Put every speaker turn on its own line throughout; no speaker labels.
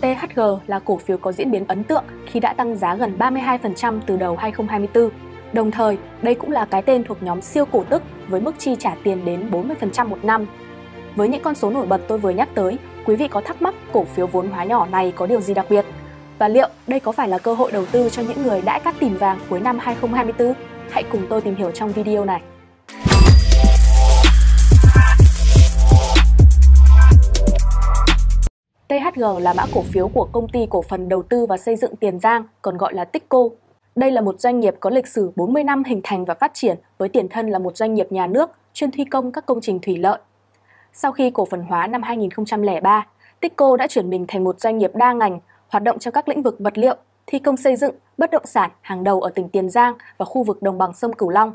THG là cổ phiếu có diễn biến ấn tượng khi đã tăng giá gần 32% từ đầu 2024. Đồng thời, đây cũng là cái tên thuộc nhóm siêu cổ tức với mức chi trả tiền đến 40% một năm. Với những con số nổi bật tôi vừa nhắc tới, quý vị có thắc mắc cổ phiếu vốn hóa nhỏ này có điều gì đặc biệt? Và liệu đây có phải là cơ hội đầu tư cho những người đã cắt tìm vàng cuối năm 2024? Hãy cùng tôi tìm hiểu trong video này. THG là mã cổ phiếu của công ty cổ phần đầu tư và xây dựng Tiền Giang, còn gọi là Tikco. Đây là một doanh nghiệp có lịch sử 40 năm hình thành và phát triển với tiền thân là một doanh nghiệp nhà nước chuyên thi công các công trình thủy lợi. Sau khi cổ phần hóa năm 2003, Tikco đã chuyển mình thành một doanh nghiệp đa ngành, hoạt động trong các lĩnh vực vật liệu, thi công xây dựng, bất động sản hàng đầu ở tỉnh Tiền Giang và khu vực đồng bằng sông Cửu Long.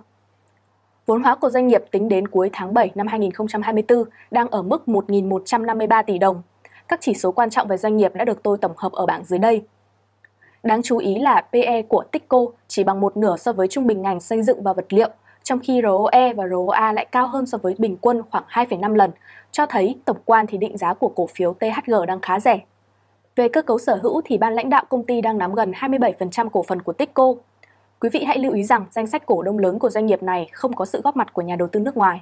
Vốn hóa của doanh nghiệp tính đến cuối tháng 7 năm 2024 đang ở mức 1.153 tỷ đồng, các chỉ số quan trọng về doanh nghiệp đã được tôi tổng hợp ở bảng dưới đây. Đáng chú ý là PE của Tico chỉ bằng một nửa so với trung bình ngành xây dựng và vật liệu, trong khi ROE và ROA lại cao hơn so với bình quân khoảng 2,5 lần, cho thấy tổng quan thì định giá của cổ phiếu THG đang khá rẻ. Về cơ cấu sở hữu thì ban lãnh đạo công ty đang nắm gần 27% cổ phần của Tico. Quý vị hãy lưu ý rằng danh sách cổ đông lớn của doanh nghiệp này không có sự góp mặt của nhà đầu tư nước ngoài.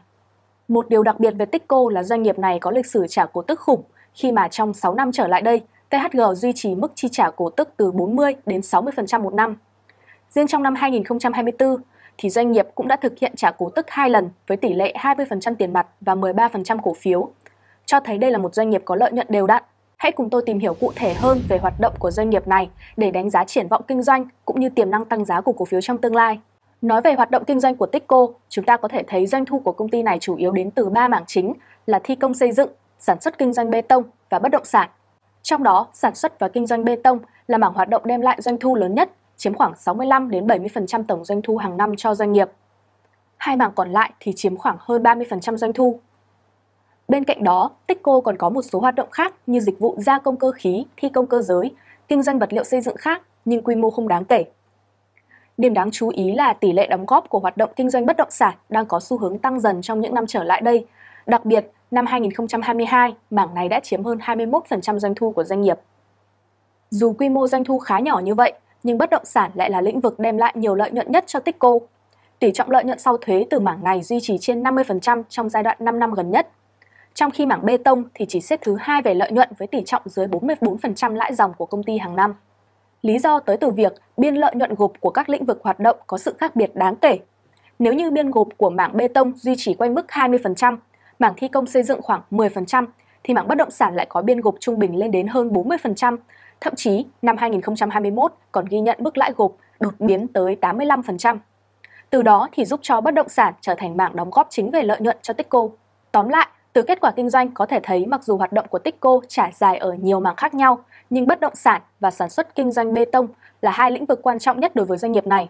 Một điều đặc biệt về Tico là doanh nghiệp này có lịch sử trả cổ tức khủng – khi mà trong 6 năm trở lại đây, THG duy trì mức chi trả cổ tức từ 40 đến 60% một năm. Riêng trong năm 2024, thì doanh nghiệp cũng đã thực hiện trả cổ tức 2 lần với tỷ lệ 20% tiền mặt và 13% cổ phiếu, cho thấy đây là một doanh nghiệp có lợi nhuận đều đặn. Hãy cùng tôi tìm hiểu cụ thể hơn về hoạt động của doanh nghiệp này để đánh giá triển vọng kinh doanh cũng như tiềm năng tăng giá của cổ phiếu trong tương lai. Nói về hoạt động kinh doanh của Tico chúng ta có thể thấy doanh thu của công ty này chủ yếu đến từ ba mảng chính là thi công xây dựng, sản xuất kinh doanh bê tông và bất động sản. Trong đó, sản xuất và kinh doanh bê tông là mảng hoạt động đem lại doanh thu lớn nhất, chiếm khoảng 65 đến 70% tổng doanh thu hàng năm cho doanh nghiệp. Hai mảng còn lại thì chiếm khoảng hơn 30% doanh thu. Bên cạnh đó, Techco còn có một số hoạt động khác như dịch vụ gia công cơ khí, thi công cơ giới, kinh doanh vật liệu xây dựng khác nhưng quy mô không đáng kể. Điểm đáng chú ý là tỷ lệ đóng góp của hoạt động kinh doanh bất động sản đang có xu hướng tăng dần trong những năm trở lại đây, Đặc biệt, năm 2022, mảng này đã chiếm hơn 21% doanh thu của doanh nghiệp. Dù quy mô doanh thu khá nhỏ như vậy, nhưng bất động sản lại là lĩnh vực đem lại nhiều lợi nhuận nhất cho Tico. Tỷ trọng lợi nhuận sau thuế từ mảng này duy trì trên 50% trong giai đoạn 5 năm gần nhất. Trong khi mảng bê tông thì chỉ xếp thứ hai về lợi nhuận với tỷ trọng dưới 44% lãi dòng của công ty hàng năm. Lý do tới từ việc biên lợi nhuận gộp của các lĩnh vực hoạt động có sự khác biệt đáng kể. Nếu như biên gộp của mảng bê tông duy trì quanh mức 20%, mảng thi công xây dựng khoảng 10%, thì mảng bất động sản lại có biên gộp trung bình lên đến hơn 40%. Thậm chí, năm 2021 còn ghi nhận mức lãi gộp đột biến tới 85%. Từ đó thì giúp cho bất động sản trở thành mảng đóng góp chính về lợi nhuận cho Tico. Tóm lại, từ kết quả kinh doanh có thể thấy mặc dù hoạt động của Tico trải dài ở nhiều mảng khác nhau, nhưng bất động sản và sản xuất kinh doanh bê tông là hai lĩnh vực quan trọng nhất đối với doanh nghiệp này.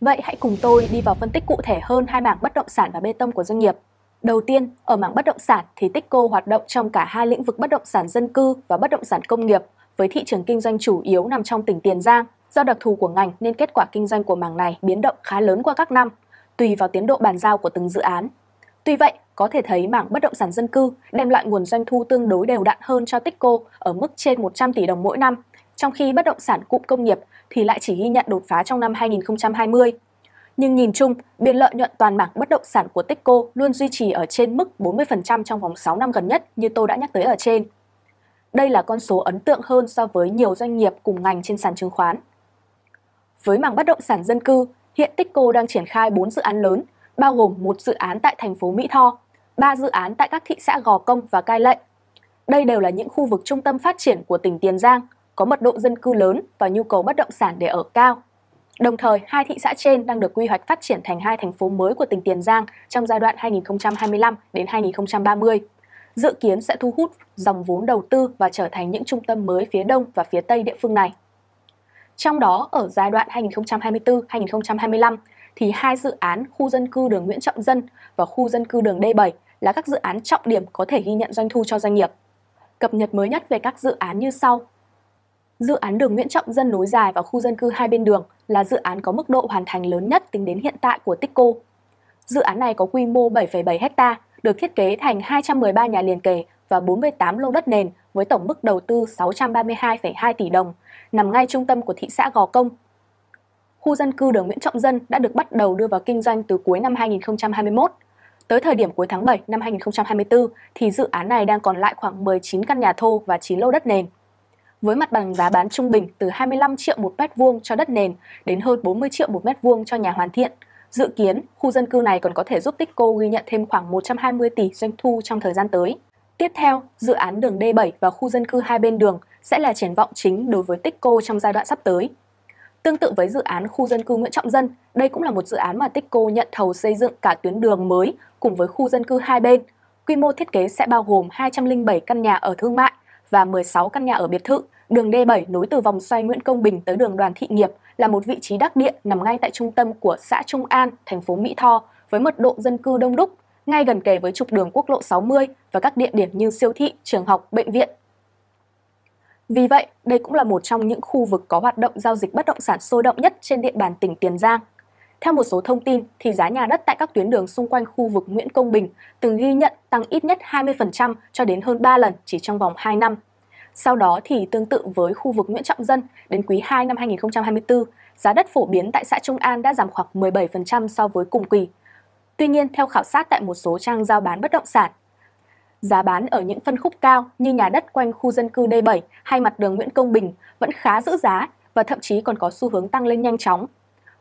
Vậy hãy cùng tôi đi vào phân tích cụ thể hơn hai mảng bất động sản và bê tông của doanh nghiệp. Đầu tiên, ở mảng bất động sản thì Tico hoạt động trong cả hai lĩnh vực bất động sản dân cư và bất động sản công nghiệp với thị trường kinh doanh chủ yếu nằm trong tỉnh Tiền Giang. Do đặc thù của ngành nên kết quả kinh doanh của mảng này biến động khá lớn qua các năm, tùy vào tiến độ bàn giao của từng dự án. Tuy vậy, có thể thấy mảng bất động sản dân cư đem lại nguồn doanh thu tương đối đều đặn hơn cho Tico ở mức trên 100 tỷ đồng mỗi năm, trong khi bất động sản cụm công nghiệp thì lại chỉ ghi nhận đột phá trong năm 2020 nhưng nhìn chung, biên lợi nhuận toàn mảng bất động sản của Tico luôn duy trì ở trên mức 40% trong vòng 6 năm gần nhất như tôi đã nhắc tới ở trên. Đây là con số ấn tượng hơn so với nhiều doanh nghiệp cùng ngành trên sàn chứng khoán. Với mảng bất động sản dân cư, hiện Tico đang triển khai 4 dự án lớn, bao gồm một dự án tại thành phố Mỹ Tho, 3 dự án tại các thị xã Gò Công và Cai lệ Đây đều là những khu vực trung tâm phát triển của tỉnh Tiền Giang, có mật độ dân cư lớn và nhu cầu bất động sản để ở cao. Đồng thời, hai thị xã trên đang được quy hoạch phát triển thành hai thành phố mới của tỉnh Tiền Giang trong giai đoạn 2025 đến 2030. Dự kiến sẽ thu hút dòng vốn đầu tư và trở thành những trung tâm mới phía đông và phía tây địa phương này. Trong đó, ở giai đoạn 2024-2025 thì hai dự án khu dân cư đường Nguyễn Trọng Dân và khu dân cư đường D7 là các dự án trọng điểm có thể ghi nhận doanh thu cho doanh nghiệp. Cập nhật mới nhất về các dự án như sau Dự án đường Nguyễn Trọng dân nối dài vào khu dân cư hai bên đường là dự án có mức độ hoàn thành lớn nhất tính đến hiện tại của Tico. Dự án này có quy mô 7,7 ha, được thiết kế thành 213 nhà liền kề và 48 lô đất nền với tổng mức đầu tư 632,2 tỷ đồng, nằm ngay trung tâm của thị xã Gò Công. Khu dân cư đường Nguyễn Trọng Dân đã được bắt đầu đưa vào kinh doanh từ cuối năm 2021. Tới thời điểm cuối tháng 7 năm 2024 thì dự án này đang còn lại khoảng 19 căn nhà thô và 9 lô đất nền với mặt bằng giá bán trung bình từ 25 triệu một mét vuông cho đất nền đến hơn 40 triệu một mét vuông cho nhà hoàn thiện. Dự kiến, khu dân cư này còn có thể giúp Tico ghi nhận thêm khoảng 120 tỷ doanh thu trong thời gian tới. Tiếp theo, dự án đường D7 và khu dân cư hai bên đường sẽ là triển vọng chính đối với Tico trong giai đoạn sắp tới. Tương tự với dự án khu dân cư Nguyễn Trọng Dân, đây cũng là một dự án mà Tico nhận thầu xây dựng cả tuyến đường mới cùng với khu dân cư hai bên. Quy mô thiết kế sẽ bao gồm 207 căn nhà ở thương mại và 16 căn nhà ở biệt thự Đường D7 nối từ vòng xoay Nguyễn Công Bình tới đường Đoàn Thị Nghiệp là một vị trí đắc địa nằm ngay tại trung tâm của xã Trung An, thành phố Mỹ Tho với mật độ dân cư đông đúc, ngay gần kề với trục đường quốc lộ 60 và các địa điểm như siêu thị, trường học, bệnh viện. Vì vậy, đây cũng là một trong những khu vực có hoạt động giao dịch bất động sản sôi động nhất trên địa bàn tỉnh Tiền Giang. Theo một số thông tin, thì giá nhà đất tại các tuyến đường xung quanh khu vực Nguyễn Công Bình từng ghi nhận tăng ít nhất 20% cho đến hơn 3 lần chỉ trong vòng 2 năm. Sau đó thì tương tự với khu vực Nguyễn Trọng Dân, đến quý 2 năm 2024, giá đất phổ biến tại xã Trung An đã giảm khoảng 17% so với cùng kỳ. Tuy nhiên, theo khảo sát tại một số trang giao bán bất động sản, giá bán ở những phân khúc cao như nhà đất quanh khu dân cư D7 hay mặt đường Nguyễn Công Bình vẫn khá giữ giá và thậm chí còn có xu hướng tăng lên nhanh chóng.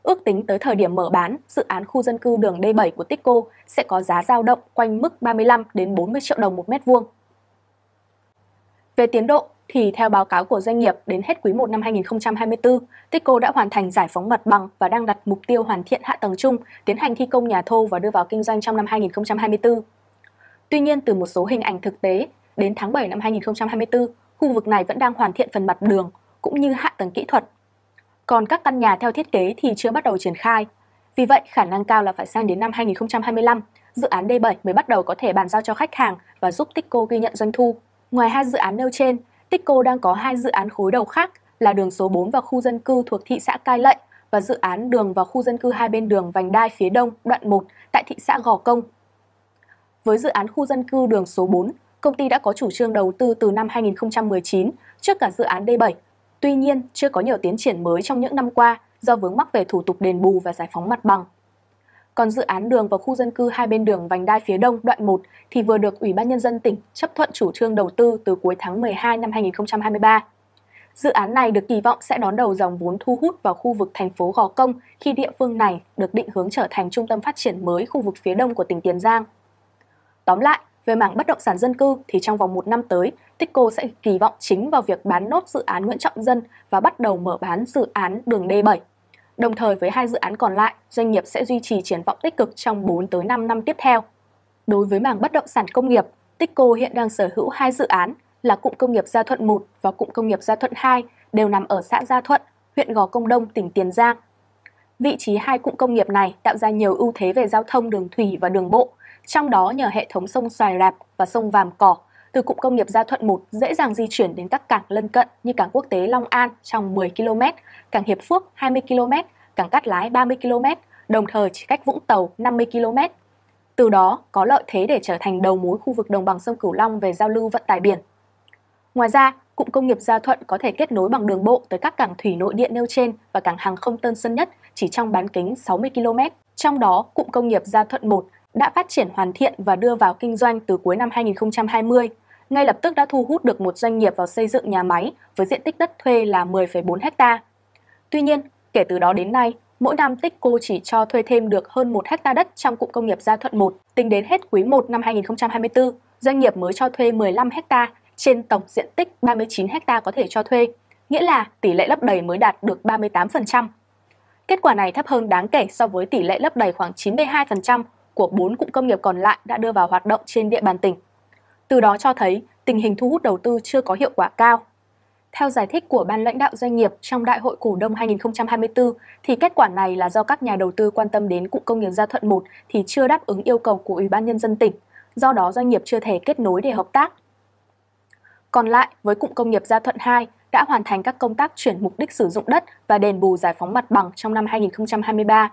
Ước tính tới thời điểm mở bán, dự án khu dân cư đường D7 của Tico sẽ có giá giao động quanh mức 35 đến 40 triệu đồng một mét vuông. Về tiến độ thì theo báo cáo của doanh nghiệp đến hết quý 1 năm 2024, Tico đã hoàn thành giải phóng mặt bằng và đang đặt mục tiêu hoàn thiện hạ tầng chung, tiến hành thi công nhà thô và đưa vào kinh doanh trong năm 2024. Tuy nhiên từ một số hình ảnh thực tế, đến tháng 7 năm 2024, khu vực này vẫn đang hoàn thiện phần mặt đường cũng như hạ tầng kỹ thuật. Còn các căn nhà theo thiết kế thì chưa bắt đầu triển khai. Vì vậy, khả năng cao là phải sang đến năm 2025, dự án D7 mới bắt đầu có thể bàn giao cho khách hàng và giúp Tico ghi nhận doanh thu. Ngoài hai dự án nêu trên, Tikco đang có hai dự án khối đầu khác là đường số 4 và khu dân cư thuộc thị xã Cai Lậy và dự án đường và khu dân cư hai bên đường vành đai phía đông đoạn 1 tại thị xã Gò Công. Với dự án khu dân cư đường số 4, công ty đã có chủ trương đầu tư từ năm 2019 trước cả dự án D7. Tuy nhiên, chưa có nhiều tiến triển mới trong những năm qua do vướng mắc về thủ tục đền bù và giải phóng mặt bằng. Còn dự án đường vào khu dân cư hai bên đường vành đai phía đông đoạn 1 thì vừa được Ủy ban Nhân dân tỉnh chấp thuận chủ trương đầu tư từ cuối tháng 12 năm 2023. Dự án này được kỳ vọng sẽ đón đầu dòng vốn thu hút vào khu vực thành phố Gò Công khi địa phương này được định hướng trở thành trung tâm phát triển mới khu vực phía đông của tỉnh Tiền Giang. Tóm lại, về mảng bất động sản dân cư thì trong vòng một năm tới, tích cô sẽ kỳ vọng chính vào việc bán nốt dự án Nguyễn Trọng Dân và bắt đầu mở bán dự án đường D7. Đồng thời với hai dự án còn lại, doanh nghiệp sẽ duy trì triển vọng tích cực trong 4 tới 5 năm tiếp theo. Đối với mảng bất động sản công nghiệp, Tico hiện đang sở hữu hai dự án là cụm công nghiệp Gia Thuận 1 và cụm công nghiệp Gia Thuận 2 đều nằm ở xã Gia Thuận, huyện Gò Công Đông, tỉnh Tiền Giang. Vị trí hai cụm công nghiệp này tạo ra nhiều ưu thế về giao thông đường thủy và đường bộ, trong đó nhờ hệ thống sông Xoài Rạp và sông Vàm Cỏ từ cụm công nghiệp Gia Thuận 1 dễ dàng di chuyển đến các cảng lân cận như cảng quốc tế Long An trong 10 km, cảng Hiệp Phước 20 km, cảng Cát Lái 30 km, đồng thời chỉ cách Vũng Tàu 50 km. Từ đó có lợi thế để trở thành đầu mối khu vực đồng bằng sông Cửu Long về giao lưu vận tải biển. Ngoài ra, cụm công nghiệp Gia Thuận có thể kết nối bằng đường bộ tới các cảng thủy nội địa nêu trên và cảng hàng không Tân Sơn Nhất chỉ trong bán kính 60 km. Trong đó, cụm công nghiệp Gia Thuận 1 đã phát triển hoàn thiện và đưa vào kinh doanh từ cuối năm 2020 ngay lập tức đã thu hút được một doanh nghiệp vào xây dựng nhà máy với diện tích đất thuê là 10,4 ha. Tuy nhiên, kể từ đó đến nay, mỗi năm Tích-cô chỉ cho thuê thêm được hơn 1 ha đất trong cụm công nghiệp Gia Thuận 1. Tính đến hết quý 1 năm 2024, doanh nghiệp mới cho thuê 15 ha trên tổng diện tích 39 ha có thể cho thuê, nghĩa là tỷ lệ lấp đầy mới đạt được 38%. Kết quả này thấp hơn đáng kể so với tỷ lệ lấp đầy khoảng 92% của 4 cụm công nghiệp còn lại đã đưa vào hoạt động trên địa bàn tỉnh từ đó cho thấy tình hình thu hút đầu tư chưa có hiệu quả cao. Theo giải thích của ban lãnh đạo doanh nghiệp trong Đại hội cổ đông 2024 thì kết quả này là do các nhà đầu tư quan tâm đến cụm công nghiệp Gia Thuận 1 thì chưa đáp ứng yêu cầu của Ủy ban nhân dân tỉnh, do đó doanh nghiệp chưa thể kết nối để hợp tác. Còn lại, với cụm công nghiệp Gia Thuận 2 đã hoàn thành các công tác chuyển mục đích sử dụng đất và đền bù giải phóng mặt bằng trong năm 2023.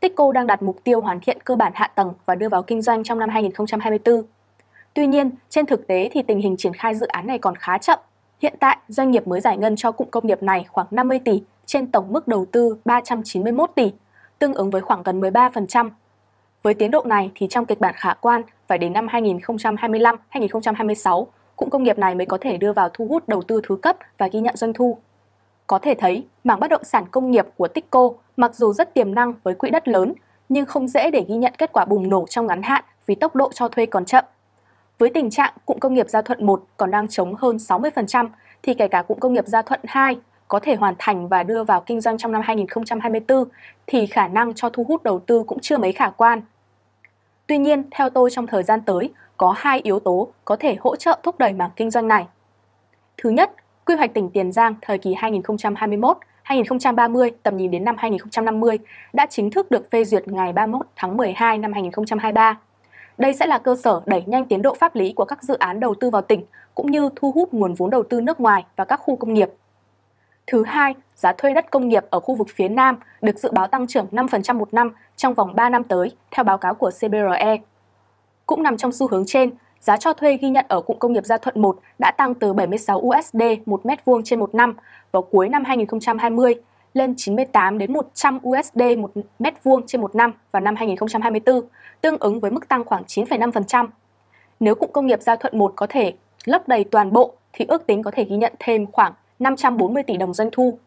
Tích Cô đang đặt mục tiêu hoàn thiện cơ bản hạ tầng và đưa vào kinh doanh trong năm 2024. Tuy nhiên, trên thực tế thì tình hình triển khai dự án này còn khá chậm. Hiện tại, doanh nghiệp mới giải ngân cho cụm công nghiệp này khoảng 50 tỷ trên tổng mức đầu tư 391 tỷ, tương ứng với khoảng gần 13%. Với tiến độ này thì trong kịch bản khả quan phải đến năm 2025-2026, cụm công nghiệp này mới có thể đưa vào thu hút đầu tư thứ cấp và ghi nhận doanh thu. Có thể thấy, mảng bất động sản công nghiệp của Tikco mặc dù rất tiềm năng với quỹ đất lớn, nhưng không dễ để ghi nhận kết quả bùng nổ trong ngắn hạn vì tốc độ cho thuê còn chậm. Với tình trạng cụm công nghiệp Gia Thuận 1 còn đang chống hơn 60%, thì kể cả cụm công nghiệp Gia Thuận 2 có thể hoàn thành và đưa vào kinh doanh trong năm 2024 thì khả năng cho thu hút đầu tư cũng chưa mấy khả quan. Tuy nhiên, theo tôi trong thời gian tới, có hai yếu tố có thể hỗ trợ thúc đẩy mảng kinh doanh này. Thứ nhất, quy hoạch tỉnh Tiền Giang thời kỳ 2021 2030 tầm nhìn đến năm 2050 đã chính thức được phê duyệt ngày 31 tháng 12 năm 2023. Đây sẽ là cơ sở đẩy nhanh tiến độ pháp lý của các dự án đầu tư vào tỉnh, cũng như thu hút nguồn vốn đầu tư nước ngoài và các khu công nghiệp. Thứ hai, giá thuê đất công nghiệp ở khu vực phía Nam được dự báo tăng trưởng 5% một năm trong vòng 3 năm tới, theo báo cáo của CBRE. Cũng nằm trong xu hướng trên, giá cho thuê ghi nhận ở cụm công nghiệp Gia Thuận 1 đã tăng từ 76 USD 1 mét vuông trên một năm vào cuối năm 2020 lên 98 đến 100 USD một mét vuông trên một năm vào năm 2024, tương ứng với mức tăng khoảng 9,5%. Nếu cụm công nghiệp Giao Thuận 1 có thể lấp đầy toàn bộ thì ước tính có thể ghi nhận thêm khoảng 540 tỷ đồng doanh thu.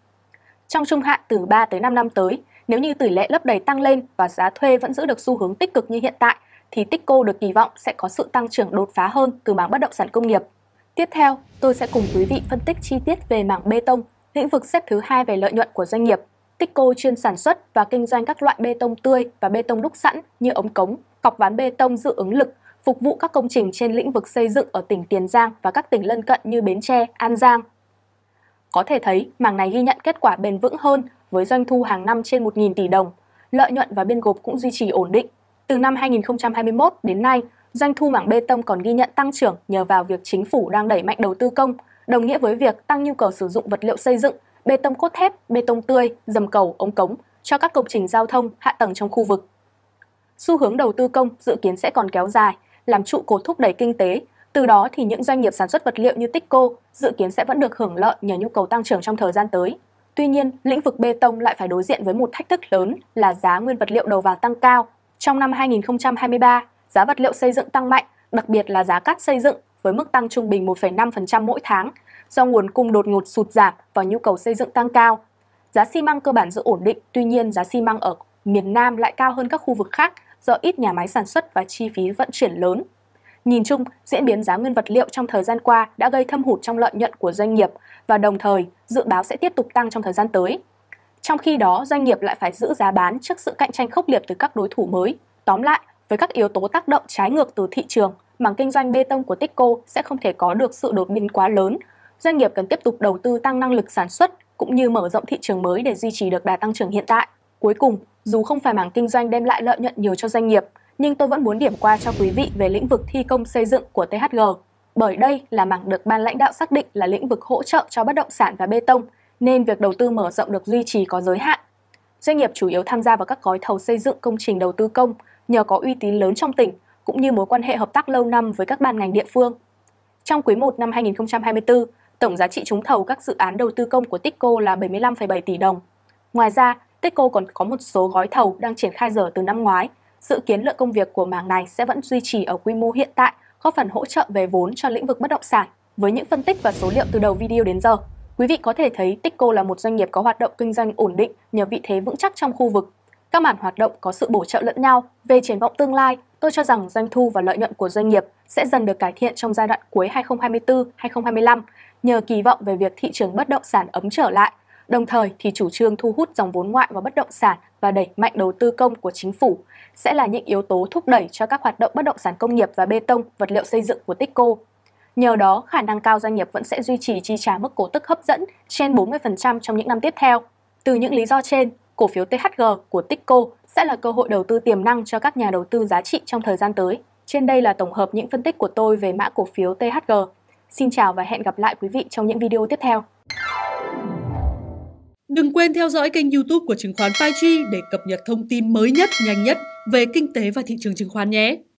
Trong trung hạn từ 3 tới 5 năm tới, nếu như tỷ lệ lấp đầy tăng lên và giá thuê vẫn giữ được xu hướng tích cực như hiện tại thì Tico được kỳ vọng sẽ có sự tăng trưởng đột phá hơn từ mảng bất động sản công nghiệp. Tiếp theo, tôi sẽ cùng quý vị phân tích chi tiết về mảng bê tông lĩnh vực xếp thứ hai về lợi nhuận của doanh nghiệp. Tico chuyên sản xuất và kinh doanh các loại bê tông tươi và bê tông đúc sẵn như ống cống, cọc ván bê tông dự ứng lực, phục vụ các công trình trên lĩnh vực xây dựng ở tỉnh Tiền Giang và các tỉnh lân cận như Bến Tre, An Giang. Có thể thấy, mảng này ghi nhận kết quả bền vững hơn với doanh thu hàng năm trên 1.000 tỷ đồng. Lợi nhuận và biên gộp cũng duy trì ổn định. Từ năm 2021 đến nay, doanh thu mảng bê tông còn ghi nhận tăng trưởng nhờ vào việc chính phủ đang đẩy mạnh đầu tư công đồng nghĩa với việc tăng nhu cầu sử dụng vật liệu xây dựng, bê tông cốt thép, bê tông tươi, dầm cầu, ống cống cho các công trình giao thông, hạ tầng trong khu vực. Xu hướng đầu tư công dự kiến sẽ còn kéo dài, làm trụ cột thúc đẩy kinh tế, từ đó thì những doanh nghiệp sản xuất vật liệu như Tico dự kiến sẽ vẫn được hưởng lợi nhờ nhu cầu tăng trưởng trong thời gian tới. Tuy nhiên, lĩnh vực bê tông lại phải đối diện với một thách thức lớn là giá nguyên vật liệu đầu vào tăng cao. Trong năm 2023, giá vật liệu xây dựng tăng mạnh, đặc biệt là giá cát xây dựng với mức tăng trung bình 1,5% mỗi tháng do nguồn cung đột ngột sụt giảm và nhu cầu xây dựng tăng cao. Giá xi măng cơ bản giữ ổn định, tuy nhiên giá xi măng ở miền Nam lại cao hơn các khu vực khác do ít nhà máy sản xuất và chi phí vận chuyển lớn. Nhìn chung, diễn biến giá nguyên vật liệu trong thời gian qua đã gây thâm hụt trong lợi nhuận của doanh nghiệp và đồng thời dự báo sẽ tiếp tục tăng trong thời gian tới. Trong khi đó, doanh nghiệp lại phải giữ giá bán trước sự cạnh tranh khốc liệt từ các đối thủ mới. Tóm lại, với các yếu tố tác động trái ngược từ thị trường, mảng kinh doanh bê tông của Tico sẽ không thể có được sự đột biến quá lớn. Doanh nghiệp cần tiếp tục đầu tư tăng năng lực sản xuất cũng như mở rộng thị trường mới để duy trì được đà tăng trưởng hiện tại. Cuối cùng, dù không phải mảng kinh doanh đem lại lợi nhuận nhiều cho doanh nghiệp, nhưng tôi vẫn muốn điểm qua cho quý vị về lĩnh vực thi công xây dựng của THG. Bởi đây là mảng được ban lãnh đạo xác định là lĩnh vực hỗ trợ cho bất động sản và bê tông, nên việc đầu tư mở rộng được duy trì có giới hạn. Doanh nghiệp chủ yếu tham gia vào các gói thầu xây dựng công trình đầu tư công nhờ có uy tín lớn trong tỉnh cũng như mối quan hệ hợp tác lâu năm với các ban ngành địa phương. Trong quý 1 năm 2024, tổng giá trị trúng thầu các dự án đầu tư công của TICO là 75,7 tỷ đồng. Ngoài ra, TICO còn có một số gói thầu đang triển khai dở từ năm ngoái. Dự kiến lượng công việc của mảng này sẽ vẫn duy trì ở quy mô hiện tại, góp phần hỗ trợ về vốn cho lĩnh vực bất động sản. Với những phân tích và số liệu từ đầu video đến giờ, quý vị có thể thấy TICO là một doanh nghiệp có hoạt động kinh doanh ổn định nhờ vị thế vững chắc trong khu vực các mảng hoạt động có sự bổ trợ lẫn nhau về triển vọng tương lai, tôi cho rằng doanh thu và lợi nhuận của doanh nghiệp sẽ dần được cải thiện trong giai đoạn cuối 2024-2025 nhờ kỳ vọng về việc thị trường bất động sản ấm trở lại. Đồng thời thì chủ trương thu hút dòng vốn ngoại vào bất động sản và đẩy mạnh đầu tư công của chính phủ sẽ là những yếu tố thúc đẩy cho các hoạt động bất động sản công nghiệp và bê tông, vật liệu xây dựng của tico. Nhờ đó, khả năng cao doanh nghiệp vẫn sẽ duy trì chi trả mức cổ tức hấp dẫn trên 40% trong những năm tiếp theo. Từ những lý do trên, cổ phiếu THG của Tico sẽ là cơ hội đầu tư tiềm năng cho các nhà đầu tư giá trị trong thời gian tới. Trên đây là tổng hợp những phân tích của tôi về mã cổ phiếu THG. Xin chào và hẹn gặp lại quý vị trong những video tiếp theo. Đừng quên theo dõi kênh YouTube của chứng khoán Paiji để cập nhật thông tin mới nhất, nhanh nhất về kinh tế và thị trường chứng khoán nhé.